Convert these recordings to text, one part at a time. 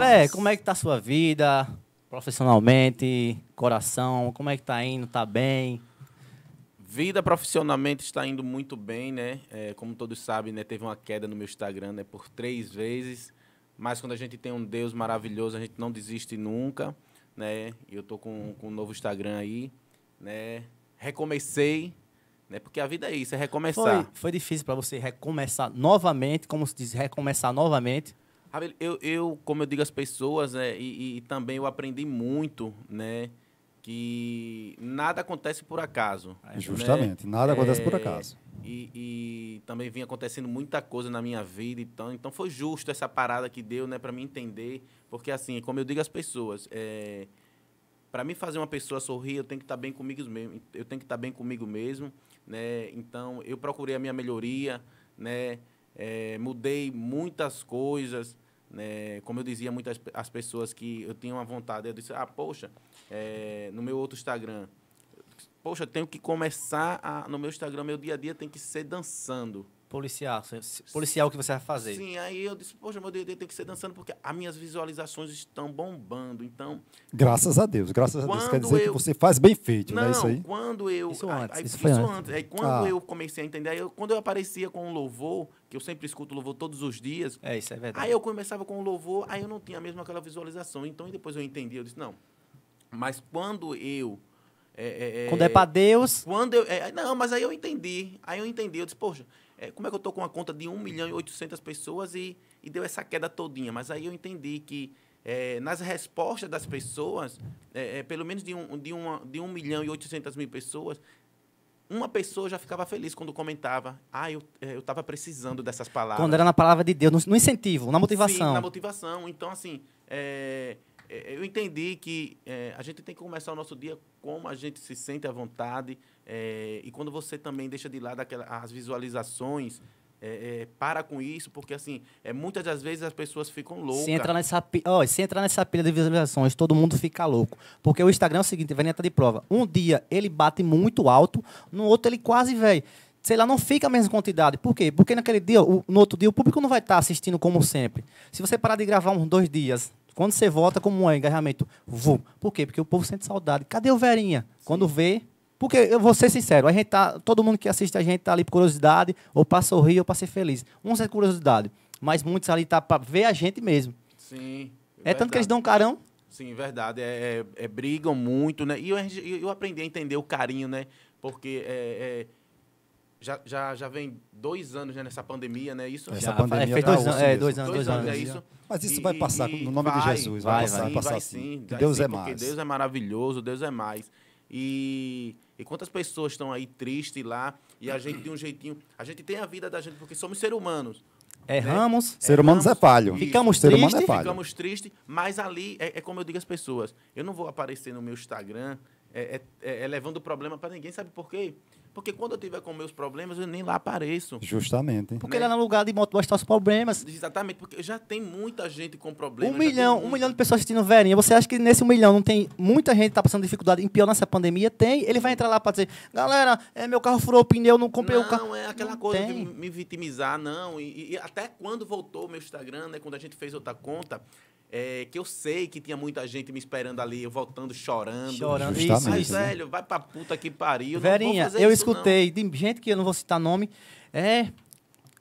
É, como é que tá a sua vida, profissionalmente, coração, como é que tá indo, tá bem? Vida profissionalmente está indo muito bem, né? É, como todos sabem, né, teve uma queda no meu Instagram né, por três vezes, mas quando a gente tem um Deus maravilhoso, a gente não desiste nunca, né? Eu tô com, com um novo Instagram aí, né? Recomecei, né? Porque a vida é isso, é recomeçar. Foi, foi difícil para você recomeçar novamente, como se diz, recomeçar novamente? Eu, eu, como eu digo às pessoas, né, e, e, também eu aprendi muito, né? Que nada acontece por acaso. Né? Justamente, né? nada acontece é, por acaso. E, e, também vinha acontecendo muita coisa na minha vida, então, então foi justo essa parada que deu, né, para me entender, porque assim, como eu digo às pessoas, é, para mim fazer uma pessoa sorrir, eu tenho que estar tá bem comigo mesmo, eu tenho que estar tá bem comigo mesmo, né? Então eu procurei a minha melhoria, né? é, mudei muitas coisas. Né? Como eu dizia muitas as pessoas que eu tinha uma vontade, eu disse, ah, poxa, é, no meu outro Instagram, poxa, tenho que começar a, no meu Instagram, meu dia a dia tem que ser dançando policial, policial que você vai fazer. Sim, aí eu disse, poxa, meu DD tem que ser dançando, porque as minhas visualizações estão bombando, então... Graças a Deus, graças a Deus. Quer dizer eu... que você faz bem feito, né? não, é Isso aí? quando eu... Isso antes, aí, isso, isso antes. antes. Aí é, quando ah. eu comecei a entender, aí eu, quando eu aparecia com um louvor, que eu sempre escuto louvor todos os dias... É, isso é verdade. Aí eu começava com o louvor, aí eu não tinha mesmo aquela visualização. Então, depois eu entendi, eu disse, não. Mas quando eu... É, é, quando é, é para Deus. Quando eu. É, não, mas aí eu entendi. Aí eu entendi. Eu disse, poxa, é, como é que eu estou com uma conta de 1 milhão e 800 pessoas e, e deu essa queda todinha? Mas aí eu entendi que é, nas respostas das pessoas, é, é pelo menos de 1 um, de uma, de um milhão e 800 mil pessoas, uma pessoa já ficava feliz quando comentava. Ah, eu é, estava precisando dessas palavras. Quando era na palavra de Deus, no, incentivo, na motivação. Sim, na motivação. Então, assim, é, é, eu entendi que é, a gente tem que começar o nosso dia como a gente se sente à vontade, é, e quando você também deixa de lado as visualizações, é, é, para com isso, porque assim, é, muitas das vezes as pessoas ficam loucas. Se entrar nessa, oh, nessa pilha de visualizações, todo mundo fica louco. Porque o Instagram é o seguinte, vai entrar de prova. Um dia ele bate muito alto, no outro ele quase, velho. Sei lá, não fica a mesma quantidade. Por quê? Porque naquele dia, o, no outro dia, o público não vai estar tá assistindo como sempre. Se você parar de gravar uns dois dias, quando você volta, como é engajamento? Vum. Por quê? Porque o povo sente saudade. Cadê o Verinha? Quando vê, porque eu vou ser sincero, a gente tá, todo mundo que assiste a gente tá ali por curiosidade, ou para sorrir, ou para ser feliz. Uns é curiosidade, mas muitos ali tá para ver a gente mesmo. Sim. É, é tanto que eles dão um carão. Sim, verdade. É, é, é brigam muito, né? E eu, eu, aprendi a entender o carinho, né? Porque é, é, já, já, já vem dois anos né, nessa pandemia, né? Isso? Essa já, pandemia faz, fez é dois, an é, dois, anos, dois, anos, isso. Mas isso e, vai passar, e, no nome vai, de Jesus, vai, vai passar, vai, passar assim. sim, sim. Deus é mais. Deus é maravilhoso, Deus é mais. E, e quantas pessoas estão aí tristes lá e a gente de um jeitinho. A gente tem a vida da gente porque somos seres humanos. Né? Erramos. Né? Ser humanos é falho. Ficamos tristes. Ser humano é Ficamos é tristes, mas ali é, é, como eu digo às pessoas. Eu não vou aparecer no meu Instagram é, é, é levando problema para ninguém, sabe por quê? Porque quando eu tiver com meus problemas, eu nem lá apareço. Justamente. Porque né? ele é no lugar de mostrar os problemas. Exatamente, porque já tem muita gente com problemas. Um milhão, um milhão de pessoas assistindo Verinha. Você acha que nesse um milhão não tem muita gente que está passando dificuldade em pior nessa pandemia? Tem. Ele vai entrar lá para dizer, galera, é, meu carro furou o pneu, não comprei não, o carro. Não, é aquela não coisa tem. de me vitimizar, não. E, e, até quando voltou o meu Instagram, né, quando a gente fez outra conta, é, que eu sei que tinha muita gente me esperando ali, eu voltando, chorando. Chorando. Justamente. Isso, mas, né? velho, vai pra puta que pariu. Verinha, eu escutei não. de gente que eu não vou citar nome. É.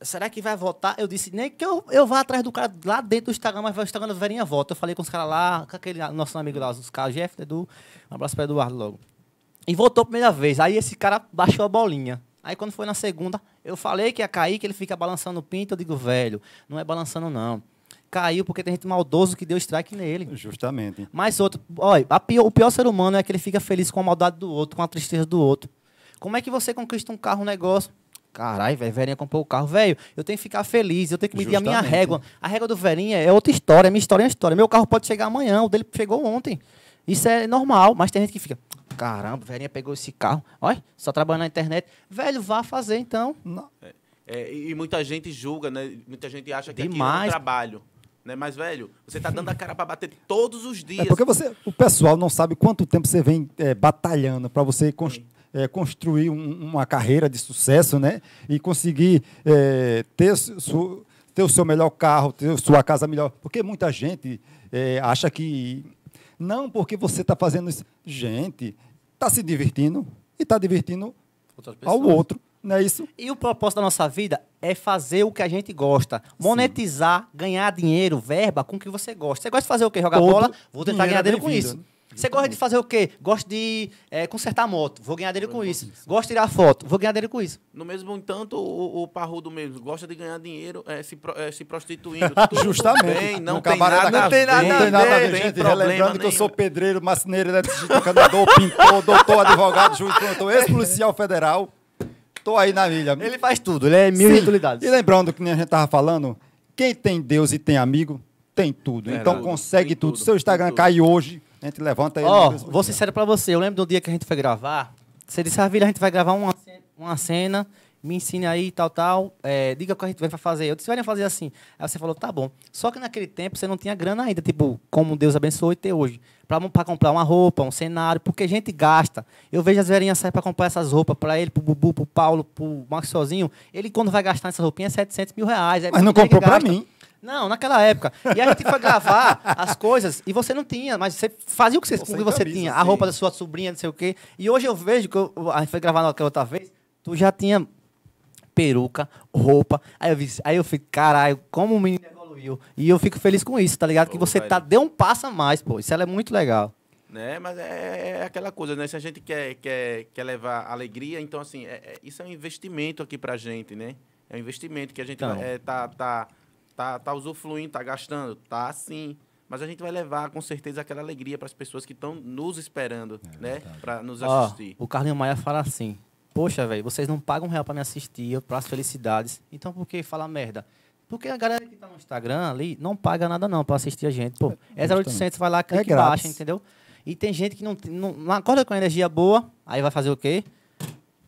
Será que vai votar? Eu disse, nem que eu, eu vá atrás do cara lá dentro do Instagram, mas o Instagram da velhinha volta Eu falei com os caras lá, com aquele nosso amigo lá, os caras, Jeff, Edu. Um abraço para Eduardo logo. E votou a primeira vez. Aí esse cara baixou a bolinha. Aí quando foi na segunda, eu falei que ia cair, que ele fica balançando o pinto. Eu digo, velho, não é balançando não caiu porque tem gente maldoso que deu strike nele. Justamente. Mas outro, olha, pior, o pior ser humano é que ele fica feliz com a maldade do outro, com a tristeza do outro. Como é que você conquista um carro, um negócio? Caralho, velho, Verinha comprou o carro. Velho, eu tenho que ficar feliz, eu tenho que medir Justamente. a minha régua. A régua do Verinha é outra história, é minha história é uma história. Meu carro pode chegar amanhã, o dele chegou ontem. Isso é normal, mas tem gente que fica, caramba, Verinha pegou esse carro. Olha, só trabalhando na internet. Velho, vá fazer então. É, é, e muita gente julga, né? Muita gente acha que Demais. é um trabalho. Né? Mas, velho, você tá dando a cara para bater todos os dias. É porque você, o pessoal não sabe quanto tempo você vem é, batalhando para você construir é, construir um, uma carreira de sucesso, né? E conseguir é, ter, su, ter o seu melhor carro, ter a sua casa melhor. Porque muita gente é, acha que não porque você está fazendo isso. Gente, está se divertindo e está divertindo ao outro. Não é isso? E o propósito da nossa vida é fazer o que a gente gosta. Monetizar, Sim. ganhar dinheiro, verba com o que você gosta. Você gosta de fazer o quê? Jogar Todo bola? Vou tentar ganhar é dinheiro com isso. isso. Né? Você gosta de fazer o quê? Gosta de é, consertar moto. Vou ganhar dele com isso. Gosta de tirar foto. Vou ganhar dele com isso. No mesmo entanto, o, o parrudo mesmo gosta de ganhar dinheiro é, se, pro, é, se prostituindo. Justamente. Bem, não, tem nada, não tem nada, não tem nada a ver. Gente, relembrando que eu sou pedreiro, macineiro, eletricista, pintor, doutor, advogado, juiz, plantor, ex-policial federal. estou aí na milha. Ele faz tudo. Ele é mil utilidades. E lembrando que a gente estava falando, quem tem Deus e tem amigo, tem tudo. É, então tudo, consegue tudo. tudo. Seu Instagram cai hoje a gente levanta aí. Ó, oh, vou é. sério pra você. Eu lembro do dia que a gente foi gravar. Você disse, Ravilha, ah, a gente vai gravar uma, uma cena, me ensine aí, tal, tal. É, diga o que a gente vai fazer. Eu disse, vai fazer assim. Aí você falou, tá bom. Só que naquele tempo você não tinha grana ainda, tipo, como Deus abençoou e ter hoje. Pra, pra comprar uma roupa, um cenário, porque a gente gasta. Eu vejo as velhinhas sair pra comprar essas roupas pra ele, pro Bubu, pro Paulo, pro Max sozinho. Ele, quando vai gastar essa roupinhas, é 700 mil reais. É Mas não comprou pra mim. Não, naquela época. E a gente foi gravar as coisas e você não tinha, mas você fazia o que você, com que você camisa, tinha. A roupa da sua sobrinha, não sei o quê. E hoje eu vejo que eu, a gente foi gravar naquela outra vez, tu já tinha peruca, roupa. Aí eu, vi, aí eu fico, caralho, como o menino evoluiu. E eu fico feliz com isso, tá ligado? Pô, que você tá, deu um passo a mais, pô. Isso é muito legal. Né? Mas é, é, é, aquela coisa, né? Se a gente quer, quer, quer levar alegria, então, assim, é, é, isso é um investimento aqui pra gente, né? É um investimento que a gente então. É, tá, tá tá, tá usufruindo, tá gastando? Tá sim. Mas a gente vai levar com certeza aquela alegria para as pessoas que estão nos esperando, é né? Para nos assistir. o Carlinho Maia fala assim: Poxa, velho, vocês não pagam real para me assistir, para as felicidades. Então por que falar merda? Porque a galera que tá no Instagram ali não paga nada não para assistir a gente. Pô, é 0800, é vai lá, clica é embaixo, entendeu? E tem gente que não, não, não acorda com energia boa, aí vai fazer o quê?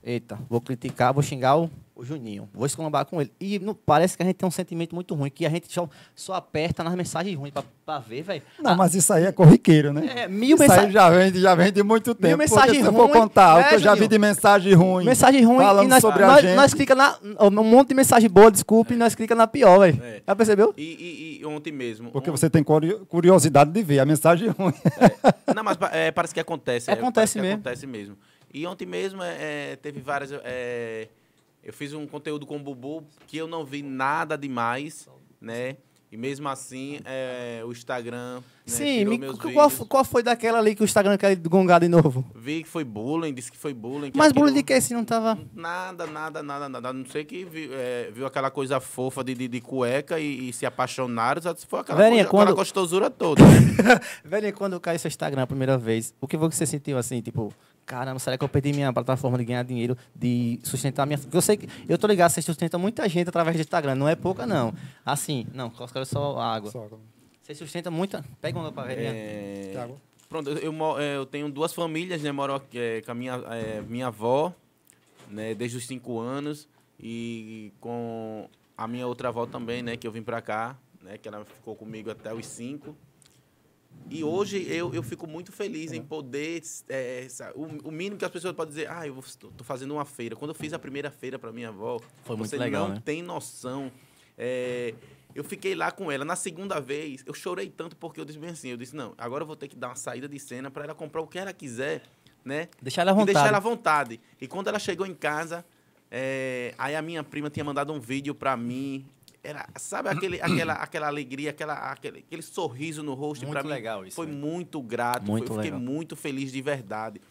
Eita, vou criticar, vou xingar o o Juninho, vou escolambar com ele. E não, parece que a gente tem um sentimento muito ruim, que a gente só, só aperta nas mensagens ruins para ver, velho. Não, ah, mas isso aí é corriqueiro, né? É, mil mensagens. já vende, já vem de muito tempo. Mil mensagens ruins. vou contar, é, eu já vi de mensagem ruim. Mensagem ruim. Falando nós, sobre nós, a gente. Nós clica na... Um monte de mensagem boa, desculpe, é. e nós clica na pior, velho. É. Já percebeu? E, e, e ontem mesmo. Porque ontem... você tem curiosidade de ver a mensagem ruim. É. Não, mas é, parece que acontece. É, é, acontece mesmo. Acontece mesmo. E ontem mesmo teve várias eu fiz um conteúdo com o Bubu que eu não vi nada demais, né? E mesmo assim, é, o Instagram. Né, Sim, me, qual, qual, foi daquela ali que o Instagram quer gongar de novo? Vi que foi bullying, disse que foi bullying. Que Mas bullying de que se não tava? Nada, nada, nada, nada. A não sei que viu, é, viu aquela coisa fofa de, de, de cueca e, e, se apaixonaram. Só foi aquela, Velhinha, coisa, quando... aquela gostosura toda. Né? quando caiu seu Instagram a primeira vez, o que você sentiu assim, tipo, caramba, será que eu perdi minha plataforma de ganhar dinheiro, de sustentar minha. eu sei que. Eu tô ligado, você sustenta muita gente através do Instagram, não é pouca, não. Assim, não, Coscara é só água. Só água. Você sustenta muita. Pega uma para ver. É... Pronto, eu, eu, é, eu, tenho duas famílias, né? Moro é, com a minha, é, minha avó, né? Desde os cinco anos. E com a minha outra avó também, né? Que eu vim para cá, né? Que ela ficou comigo até os cinco. E hoje eu, eu fico muito feliz em poder. É, o, o, mínimo que as pessoas podem dizer, ah, eu estou fazendo uma feira. Quando eu fiz a primeira feira para minha avó, Foi muito você legal, não né? tem noção. É, eu fiquei lá com ela. Na segunda vez, eu chorei tanto porque eu disse bem assim: eu disse, não, agora eu vou ter que dar uma saída de cena para ela comprar o que ela quiser, né? Deixar ela à vontade. E deixar ela à vontade. E quando ela chegou em casa, é, aí a minha prima tinha mandado um vídeo para mim era, sabe uhum. aquele, aquela, aquela alegria, aquela, aquele, aquele sorriso no rosto? Muito legal mim, isso. Foi né? muito grato, muito foi, eu fiquei muito feliz de verdade.